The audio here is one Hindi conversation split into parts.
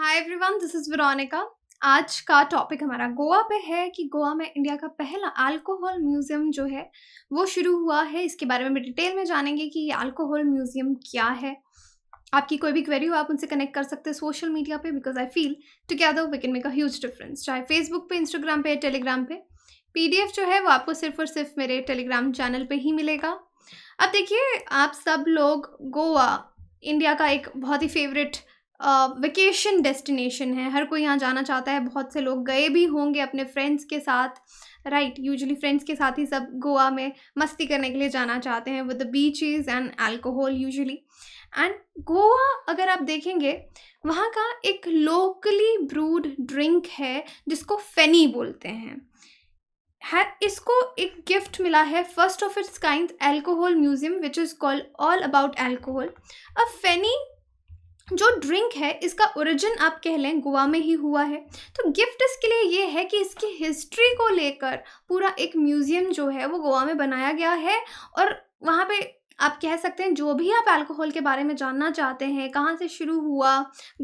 Hi everyone this is Veronica आज का टॉपिक हमारा गोवा पे है कि गोवा में इंडिया का पहला अल्कोहल म्यूज़ियम जो है वो शुरू हुआ है इसके बारे में डिटेल में जानेंगे कि ये अल्कोहल म्यूज़ियम क्या है आपकी कोई भी क्वेरी हो आप उनसे कनेक्ट कर सकते हैं सोशल मीडिया पे because I feel together we can make a huge difference चाहे फेसबुक पे इंस्टाग्राम पे टेलीग्राम पे पीडीएफ जो है वो आपको सिर्फ और सिर्फ मेरे टेलीग्राम चैनल पे ही मिलेगा अब देखिए आप सब लोग गोवा इंडिया का एक बहुत ही फेवरेट वेकेशन डेस्टिनेशन है हर कोई यहाँ जाना चाहता है बहुत से लोग गए भी होंगे अपने फ्रेंड्स के साथ राइट यूजली फ्रेंड्स के साथ ही सब गोवा में मस्ती करने के लिए जाना चाहते हैं with the beaches and alcohol usually and Goa अगर आप देखेंगे वहाँ का एक लोकली ब्रूड ड्रिंक है जिसको फेनी बोलते हैं है इसको एक गिफ्ट मिला है first of its kind alcohol museum which is called all about alcohol a feni जो ड्रिंक है इसका ओरिजिन आप कह लें गोवा में ही हुआ है तो गिफ्ट इसके लिए ये है कि इसकी हिस्ट्री को लेकर पूरा एक म्यूज़ियम जो है वो गोवा में बनाया गया है और वहाँ पे आप कह सकते हैं जो भी आप अल्कोहल के बारे में जानना चाहते हैं कहाँ से शुरू हुआ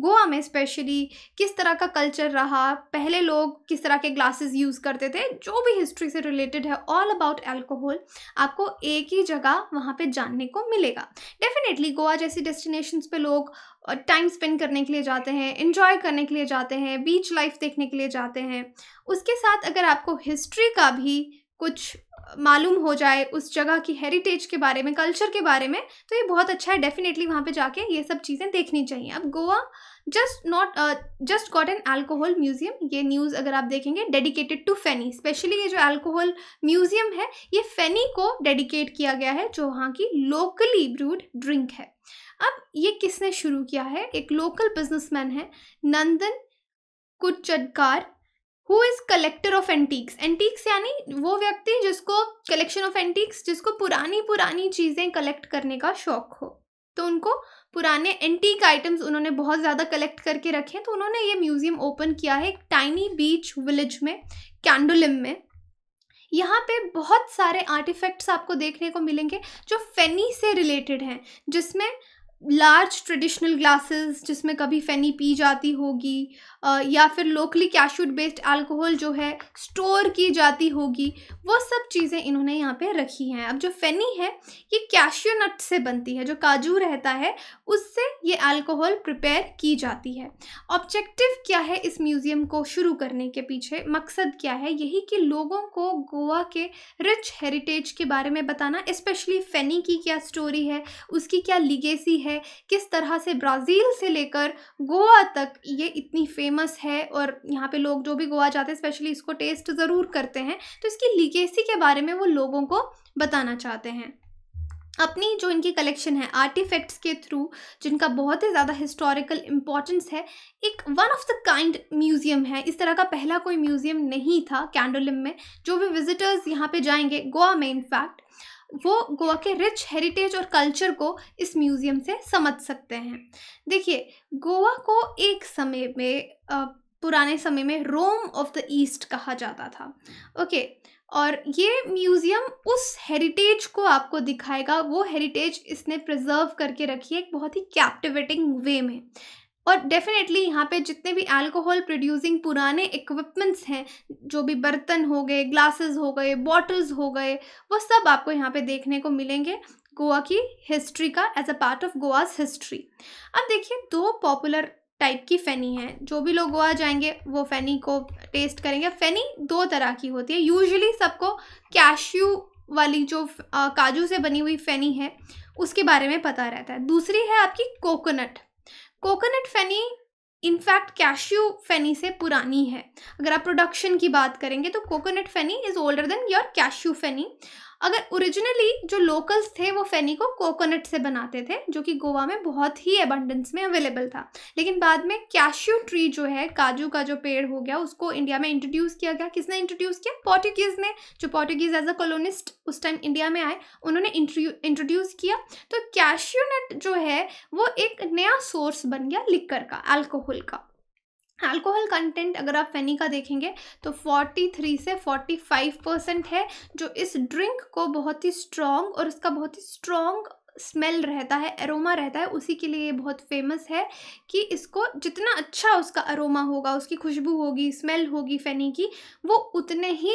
गोवा में स्पेशली किस तरह का कल्चर रहा पहले लोग किस तरह के ग्लासेस यूज़ करते थे जो भी हिस्ट्री से रिलेटेड है ऑल अबाउट एल्कोहल आपको एक ही जगह वहाँ पे जानने को मिलेगा डेफिनेटली गोवा जैसी डेस्टिनेशन पर लोग टाइम स्पेंड करने के लिए जाते हैं इन्जॉय करने के लिए जाते हैं बीच लाइफ देखने के लिए जाते हैं उसके साथ अगर आपको हिस्ट्री का भी कुछ मालूम हो जाए उस जगह की हेरिटेज के बारे में कल्चर के बारे में तो ये बहुत अच्छा है डेफिनेटली वहाँ पे जाके ये सब चीज़ें देखनी चाहिए अब Goa just not just got an alcohol museum ये न्यूज़ अगर आप देखेंगे डेडिकेटेड टू फैनी स्पेशली ये जो अल्कोहल म्यूज़ियम है ये फ़ैनी को डेडिकेट किया गया है जो वहाँ की लोकली ब्रूड ड्रिंक है अब ये किसने शुरू किया है एक लोकल बिजनेसमैन है Nandan Kuchadkar who is collector of antiques antiques यानी वो व्यक्ति जिसको कलेक्शन ऑफ एंटीक्स जिसको पुरानी पुरानी चीज़ें कलेक्ट करने का शौक हो तो उनको पुराने एंटीक आइटम्स उन्होंने बहुत ज़्यादा कलेक्ट करके रखे तो उन्होंने ये म्यूज़ियम ओपन किया है एक टाइनी बीच विलेज में कैंडोलिम में यहाँ पे बहुत सारे आर्टिफैक्ट्स आपको देखने को मिलेंगे जो फेनी से रिलेटेड हैं जिसमें लार्ज ट्रेडिशनल ग्लासेस जिसमें कभी फैनी पी जाती होगी या फिर लोकली कैशूड बेस्ड अल्कोहल जो है स्टोर की जाती होगी वो सब चीज़ें इन्होंने यहाँ पे रखी हैं अब जो फ़ैनी है ये कैशियो नट से बनती है जो काजू रहता है उससे ये अल्कोहल प्रिपेयर की जाती है ऑब्जेक्टिव क्या है इस म्यूज़ियम को शुरू करने के पीछे मकसद क्या है यही कि लोगों को गोवा के रिच हेरिटेज के बारे में बताना इस्पेशली फ़ैनी की क्या स्टोरी है उसकी क्या लिगेसी है है किस तरह से ब्राज़ील से लेकर गोवा तक ये इतनी फेमस है और यहाँ पे लोग जो भी गोवा जाते हैं स्पेशली इसको टेस्ट ज़रूर करते हैं तो इसकी लीगेसी के बारे में वो लोगों को बताना चाहते हैं अपनी जो इनकी कलेक्शन है आर्टिफैक्ट्स के थ्रू जिनका बहुत ही ज़्यादा हिस्टोरिकल इम्पॉर्टेंस है एक one of the kind museum है इस तरह का पहला कोई म्यूज़ियम नहीं था कैंडोलिम में जो भी विजिटर्स यहाँ पे जाएंगे गोवा में इनफैक्ट वो गोवा के रिच हेरिटेज और कल्चर को इस म्यूज़ियम से समझ सकते हैं देखिए गोवा को एक समय में पुराने समय में रोम ऑफ द ईस्ट कहा जाता था ओके और ये म्यूज़ियम उस हेरिटेज को आपको दिखाएगा वो हेरिटेज इसने प्रिजर्व करके रखी है एक बहुत ही कैप्टिवेटिंग वे में और डेफिनेटली यहाँ पे जितने भी अल्कोहल प्रोड्यूसिंग पुराने इक्विपमेंट्स हैं जो भी बर्तन हो गए ग्लासेस हो गए बॉटल्स हो गए वो सब आपको यहाँ पे देखने को मिलेंगे गोवा की हिस्ट्री का as a part of Goa's history अब देखिए दो पॉपुलर टाइप की फ़ैनी है जो भी लोग गोवा जाएंगे वो फैनी को टेस्ट करेंगे फैनी दो तरह की होती है यूजली सबको कैश्यू वाली जो काजू से बनी हुई फैनी है उसके बारे में पता रहता है दूसरी है आपकी coconut coconut feni in fact cashew feni से पुरानी है अगर आप प्रोडक्शन की बात करेंगे तो coconut feni is older than your cashew feni अगर ओरिजिनली जो लोकल्स थे वो फेनी को कोकोनट से बनाते थे जो कि गोवा में बहुत ही अबंडेंस में अवेलेबल था लेकिन बाद में कैश्यू ट्री जो है काजू का जो पेड़ हो गया उसको इंडिया में इंट्रोड्यूस किया गया किसने इंट्रोड्यूस किया पोर्टुगीज़ ने जो पोर्टुगीज़ एज अ कॉलोनिस्ट उस टाइम इंडिया में आए उन्होंने इंट्रोड्यूस किया तो कैश्यूनट जो है वो एक नया सोर्स बन गया लिकर का अल्कोहल का अल्कोहल कंटेंट अगर आप फैनी का देखेंगे तो 43 से 45 परसेंट है जो इस ड्रिंक को बहुत ही स्ट्रॉन्ग और इसका बहुत ही स्ट्रॉन्ग स्मेल रहता है अरोमा रहता है उसी के लिए ये बहुत फेमस है कि इसको जितना अच्छा उसका अरोमा होगा उसकी खुशबू होगी स्मेल होगी फैनी की वो उतने ही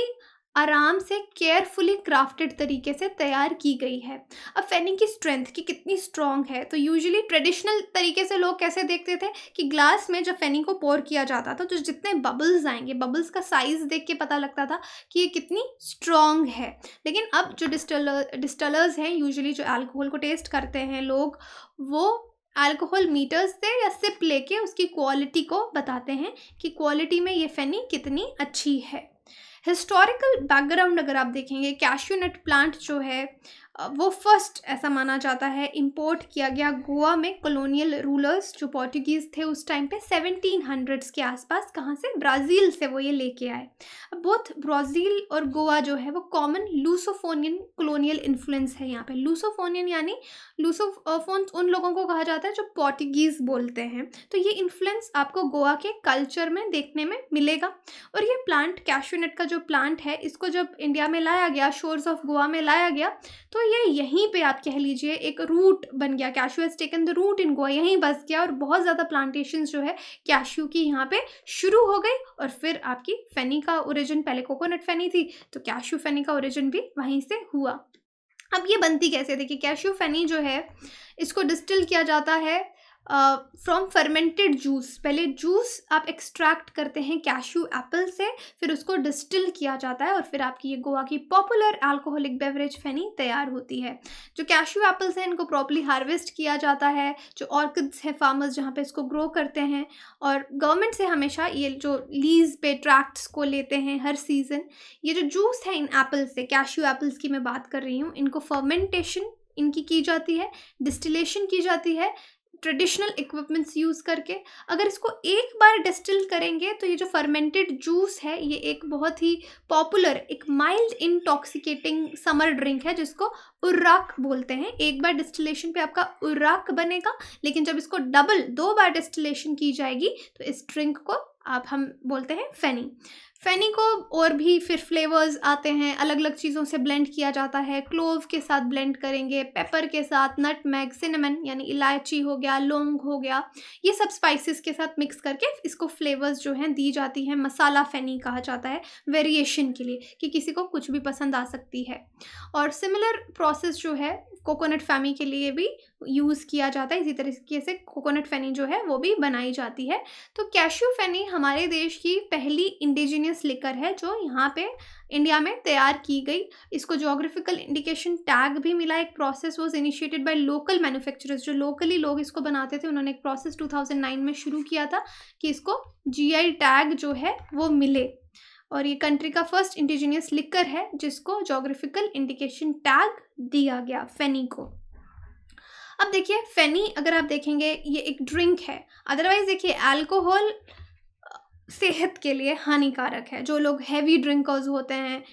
आराम से केयरफुली क्राफ्टेड तरीके से तैयार की गई है अब फैनिंग की स्ट्रेंथ की कितनी स्ट्रॉन्ग है तो यूजुअली ट्रेडिशनल तरीके से लोग कैसे देखते थे कि ग्लास में जब फैनिंग को पोर किया जाता था तो जितने बबल्स आएंगे बबल्स का साइज़ देख के पता लगता था कि ये कितनी स्ट्रॉन्ग है लेकिन अब जो डिस्टलर डिस्टलर्स हैं यूजली जो अल्कोहल को टेस्ट करते हैं लोग वो अल्कोहल मीटर्स से या सिप लेके उसकी क्वालिटी को बताते हैं कि क्वालिटी में ये फैनी कितनी अच्छी है हिस्टोरिकल बैकग्राउंड अगर आप देखेंगे कैश्यूनट प्लांट जो है वो फर्स्ट ऐसा माना जाता है इंपोर्ट किया गया गोवा में कॉलोनियल रूलर्स जो पोर्टुगीज़ थे उस टाइम पे सेवनटीन हंड्रेड्स के आसपास कहाँ से ब्राज़ील से वो ये लेके आए अब बोथ ब्राज़ील और गोवा जो है वो कॉमन लूसोफोनियन कॉलोनियल इन्फ्लुएंस है यहाँ पे लूसोफोनियन यानी लूसोफोन उन लोगों को कहा जाता है जो पोर्टुगीज़ बोलते हैं तो ये इन्फ्लुएंस आपको गोवा के कल्चर में देखने में मिलेगा और ये प्लांट कैशोनट का जो प्लांट है इसको जब इंडिया में लाया गया शोर्स ऑफ गोवा में लाया गया तो ये यहीं पे आप कह लीजिए एक रूट बन गया cashew has taken the route in Goa यहीं बस गया और बहुत ज़्यादा प्लांटेशन जो है कैशू की यहाँ पे शुरू हो गई और फिर आपकी फैनी का ओरिजिन पहले कोकोनट फैनी थी तो कैशू फैनी का ओरिजिन भी वहीं से हुआ अब ये बनती कैसे देखिए कैशू फैनी जो है इसको डिस्टिल किया जाता है फ्रॉम फर्मेंटेड जूस पहले जूस आप एक्सट्रैक्ट करते हैं कैशू एप्पल से फिर उसको डिस्टिल किया जाता है और फिर आपकी ये गोवा की पॉपुलर अल्कोहलिक बेवरेज फैनी तैयार होती है जो कैशू एप्पल्स हैं इनको प्रॉपरली हार्वेस्ट किया जाता है जो ऑर्किड्स हैं फार्मर्स जहाँ पे इसको ग्रो करते हैं और गवर्नमेंट से हमेशा ये जो लीज पे ट्रैक्ट्स को लेते हैं हर सीज़न ये जो जूस है इन एप्पल से कैशू एप्पल्स की मैं बात कर रही हूँ इनको फर्मेंटेशन इनकी की जाती है डिस्टिलेशन की जाती है ट्रेडिशनल इक्विपमेंट्स यूज़ करके अगर इसको एक बार डिस्टिल करेंगे तो ये जो फर्मेंटेड जूस है ये एक बहुत ही पॉपुलर एक माइल्ड इंटॉक्सिकेटिंग समर ड्रिंक है जिसको उर्राक बोलते हैं एक बार डिस्टिलेशन पे आपका उर्राक बनेगा लेकिन जब इसको डबल दो बार डिस्टिलेशन की जाएगी तो इस ड्रिंक को आप हम बोलते हैं फैनी फ़ैनी को और भी फिर फ्लेवर्स आते हैं अलग अलग चीज़ों से ब्लेंड किया जाता है क्लोव के साथ ब्लेंड करेंगे पेपर के साथ नट मैग सिनेमन यानी इलायची हो गया लौंग हो गया ये सब स्पाइसेस के साथ मिक्स करके इसको फ्लेवर्स जो हैं दी जाती हैं मसाला फ़ैनी कहा जाता है वेरिएशन के लिए कि किसी को कुछ भी पसंद आ सकती है और सिमिलर प्रोसेस जो है कोकोनट फैमी के लिए भी यूज़ किया जाता है इसी तरीके से कोकोनट फैनी जो है वो भी बनाई जाती है तो कैश्यू फैनी हमारे देश की पहली इंडिजीनियस लिकर है जो यहाँ पे इंडिया में तैयार की गई इसको जोग्राफिकल इंडिकेशन टैग भी मिला एक process was initiated by local manufacturers जो लोकली लोग इसको बनाते थे उन्होंने एक प्रोसेस 2009 में शुरू किया था कि इसको जी टैग जो है वो मिले और ये कंट्री का फर्स्ट इंडिजीनियस लिकर है जिसको जोग्राफिकल इंडिकेशन टैग दिया गया फ़ैनी को अब देखिए फेनी अगर आप देखेंगे ये एक ड्रिंक है अदरवाइज देखिए अल्कोहल सेहत के लिए हानिकारक है जो लोग हैवी ड्रिंकर्स होते हैं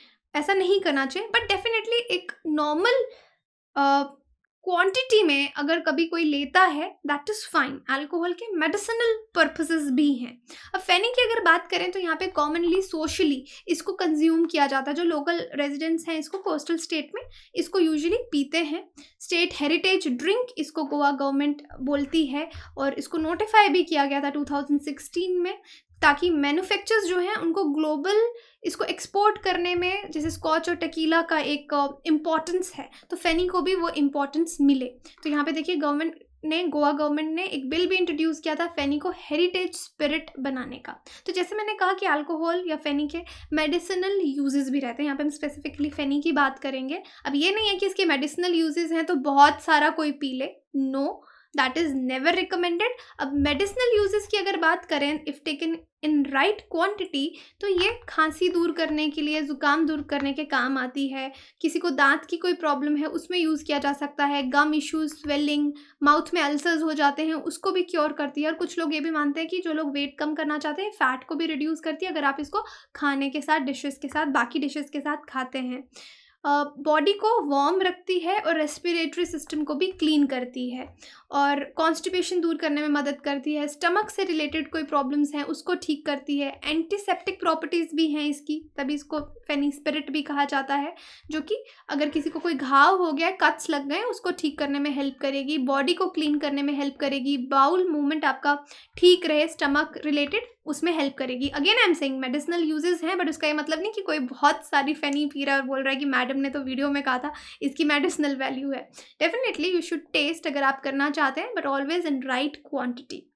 ऐसा नहीं करना चाहिए बट डेफिनेटली एक नॉर्मल क्वांटिटी में अगर कभी कोई लेता है दैट इज़ फाइन अल्कोहल के मेडिसिनल पर्पसेस भी हैं अब फैनी की अगर बात करें तो यहाँ पे कॉमनली सोशली इसको कंज्यूम किया जाता है जो लोकल रेजिडेंट्स हैं इसको कोस्टल स्टेट में इसको यूजुअली पीते हैं स्टेट हेरिटेज ड्रिंक इसको गोवा गवर्नमेंट बोलती है और इसको नोटिफाई भी किया गया था 2016 में ताकि मैन्युफैक्चर्स जो हैं उनको ग्लोबल इसको एक्सपोर्ट करने में जैसे स्कॉच और टकीला का एक इम्पॉर्टेंस है तो फ़ैनी को भी वो इम्पोर्टेंस मिले तो यहाँ पे देखिए गवर्नमेंट ने गोवा गवर्नमेंट ने एक बिल भी इंट्रोड्यूस किया था फ़ैनी को हेरिटेज स्पिरिट बनाने का तो जैसे मैंने कहा कि अल्कोहल या फ़ैनी के मेडिसिनल यूजेस भी रहते हैं यहाँ पे हम स्पेसिफिकली फ़ैनी की बात करेंगे अब ये नहीं है कि इसके मेडिसिनल यूजेस हैं तो बहुत सारा कोई पी ले no no, that is never recommended अब मेडिसिनल यूजेस की अगर बात करें if taken in right quantity तो ये खांसी दूर करने के लिए ज़ुकाम दूर करने के काम आती है किसी को दांत की कोई प्रॉब्लम है उसमें यूज़ किया जा सकता है गम इश्यूज स्वेलिंग माउथ में अल्सर्स हो जाते हैं उसको भी क्योर करती है और कुछ लोग ये भी मानते हैं कि जो लोग वेट कम करना चाहते हैं फ़ैट को भी रिड्यूस करती है अगर आप इसको खाने के साथ डिशेज़ के साथ बाकी डिशेज़ के साथ खाते हैं बॉडी को वार्म रखती है और रेस्पिरेटरी सिस्टम को भी क्लीन करती है और कॉन्स्टिपेशन दूर करने में मदद करती है स्टमक से रिलेटेड कोई प्रॉब्लम्स हैं उसको ठीक करती है एंटीसेप्टिक प्रॉपर्टीज़ भी हैं इसकी तभी इसको फेनिस्पिरिट भी कहा जाता है जो कि अगर किसी को कोई घाव हो गया कट्स लग गए उसको ठीक करने में हेल्प करेगी बॉडी को क्लीन करने में हेल्प करेगी बाउल मूवमेंट आपका ठीक रहे स्टमक रिलेटेड उसमें हेल्प करेगी again I am saying medicinal uses हैं बट उसका ये मतलब नहीं कि कोई बहुत सारी फैनी पी रहा है और बोल रहा है कि मैडम ने तो वीडियो में कहा था इसकी मेडिसिनल वैल्यू है डेफिनेटली यू शुड टेस्ट अगर आप करना चाहते हैं but always in right quantity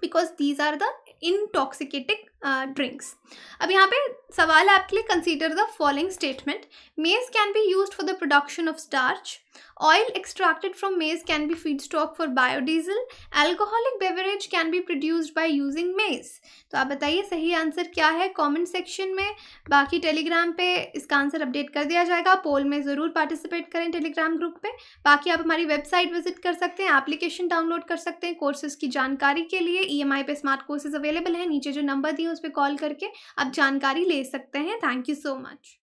because these are the intoxicating drinks अब यहाँ पे सवाल है आपके लिए consider the following statement maize can be use for the production of starch Oil extracted from maize can be feedstock for biodiesel. Alcoholic beverage can be produced by using maize. तो आप बताइए सही आंसर क्या है कॉमेंट सेक्शन में बाकी टेलीग्राम पे इसका आंसर अपडेट कर दिया जाएगा पोल में ज़रूर पार्टिसिपेट करें टेलीग्राम ग्रुप पे बाकी आप हमारी वेबसाइट विजिट कर सकते हैं एप्लीकेशन डाउनलोड कर सकते हैं कोर्सेज की जानकारी के लिए ई एम आई पे स्मार्ट कोर्सेज अवेलेबल हैं नीचे जो नंबर दिए उस पर कॉल करके आप जानकारी ले सकते हैं थैंक यू सो मच